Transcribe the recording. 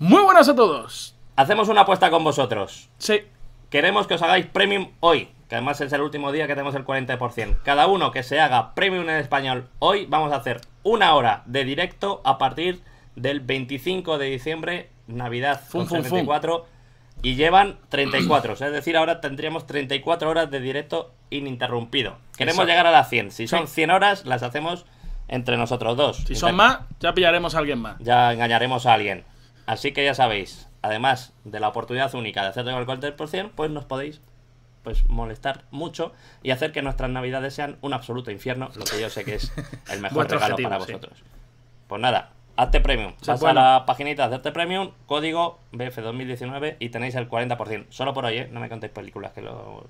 Muy buenas a todos. Hacemos una apuesta con vosotros. Sí. Queremos que os hagáis premium hoy, que además es el último día que tenemos el 40%. Cada uno que se haga premium en español hoy, vamos a hacer una hora de directo a partir del 25 de diciembre, Navidad y y llevan 34. es decir, ahora tendríamos 34 horas de directo ininterrumpido. Queremos llegar a las 100. Si son 100 horas, las hacemos entre nosotros dos. Si son más, ya pillaremos a alguien más. Ya engañaremos a alguien. Así que ya sabéis, además de la oportunidad única de con el 40%, pues nos podéis pues molestar mucho y hacer que nuestras navidades sean un absoluto infierno, lo que yo sé que es el mejor regalo para vosotros. Pues nada, Hazte Premium. Sí, a la paginita de Hazte Premium, código BF2019 y tenéis el 40%. Solo por hoy, ¿eh? No me contéis películas que lo...